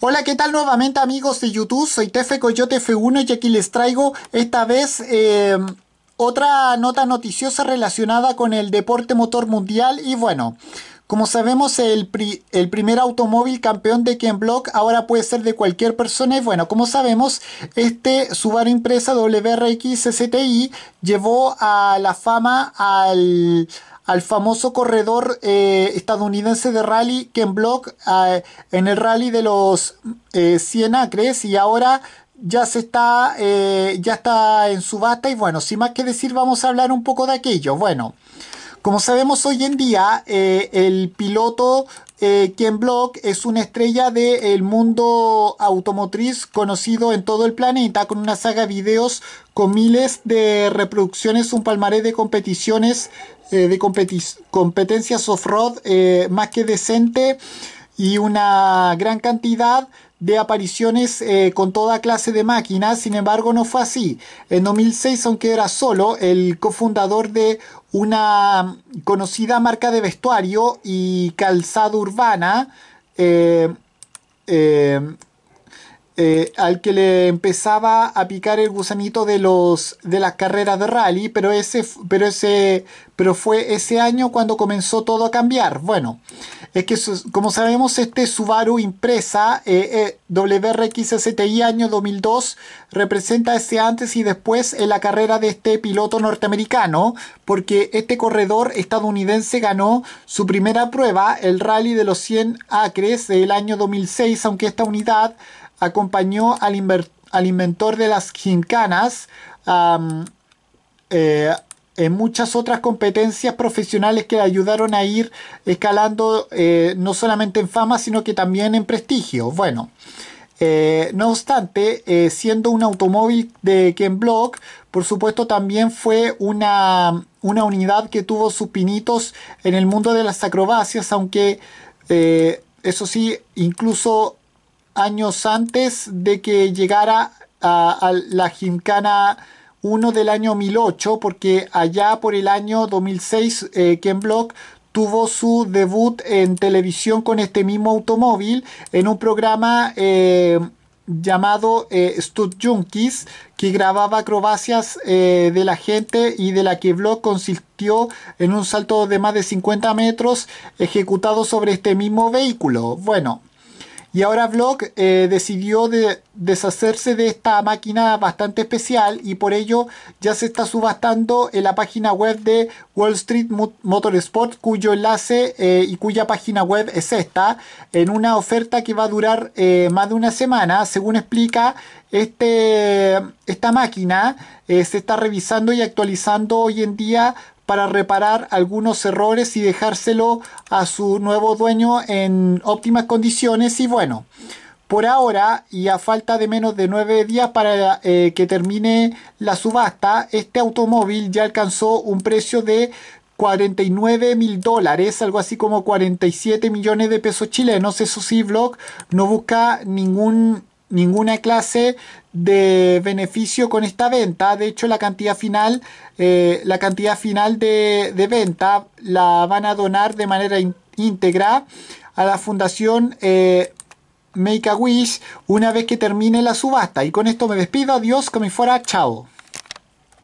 Hola, ¿qué tal nuevamente amigos de YouTube? Soy Tefe Coyote F1 y aquí les traigo esta vez em, otra nota noticiosa relacionada con el deporte motor mundial y bueno... Como sabemos, el, primer automóvil campeón de Ken Block ahora puede ser de cualquier persona. Y bueno, como sabemos, este Subaru Impresa WRX STI llevó a la fama al, al famoso corredor eh, estadounidense de rally Ken Block ah, en el rally de los 100 eh, acres y ahora ya se está eh, ya está en subasta y bueno, sin más que decir vamos a hablar un poco de aquello. Bueno, como sabemos hoy en día, eh, el piloto eh, Ken Block es una estrella del mundo automotriz conocido en todo el planeta con una saga de videos con miles de reproducciones, un palmaré de competiciones, eh, de competencias off-road más que decente y una gran cantidad de apariciones eh, con toda clase de máquinas, sin embargo no fue así. En 2006, aunque era solo, el cofundador de una conocida marca de vestuario y calzado urbana, eh, eh, eh, al que le empezaba a picar el gusanito de los de las carreras de rally, pero ese pero ese pero fue ese año cuando comenzó todo a cambiar. Bueno, es que como sabemos este Subaru Impresa eh, eh STI año 2002 representa ese antes y después en la carrera de este piloto norteamericano, porque este corredor estadounidense ganó su primera prueba, el Rally de los 100 Acres del año 2006, aunque esta unidad acompañó al, inventor de las gincanas eh, en muchas otras competencias profesionales que le ayudaron a ir escalando eh, no solamente en fama, sino que también en prestigio. Bueno, eh, no obstante, siendo un automóvil de Ken Block, por supuesto también fue una, unidad que tuvo sus pinitos en el mundo de las acrobacias, aunque eso sí, incluso años antes de que llegara a, la gincana 1 del año 2008, porque allá por el año 2006 eh, Ken Block tuvo su debut en televisión con este mismo automóvil en un programa eh, llamado eh, Stud Junkies que grababa acrobacias de la gente y de la que Block consistió en un salto de más de 50 metros ejecutado sobre este mismo vehículo. Bueno, y ahora VLOG eh, decidió deshacerse de esta máquina bastante especial y por ello ya se está subastando en la página web de Wall Street Motorsport cuyo enlace eh, y cuya página web es esta en una oferta que va a durar eh, más de una semana según explica este, esta máquina se está revisando y actualizando hoy en día para reparar algunos errores y dejárselo a su nuevo dueño en óptimas condiciones y bueno. Por ahora, y a falta de menos de nueve días para eh, que termine la subasta, este automóvil ya alcanzó un precio de 49 mil dólares, algo así como 47 millones de pesos chilenos. Eso sí, Vlog no busca ningún ninguna clase de beneficio con esta venta. De hecho, la cantidad final, eh, la cantidad final de, venta la van a donar de manera íntegra a la fundación eh, Make a Wish una vez que termine la subasta. Y con esto me despido. Adiós, como fuera. Chao.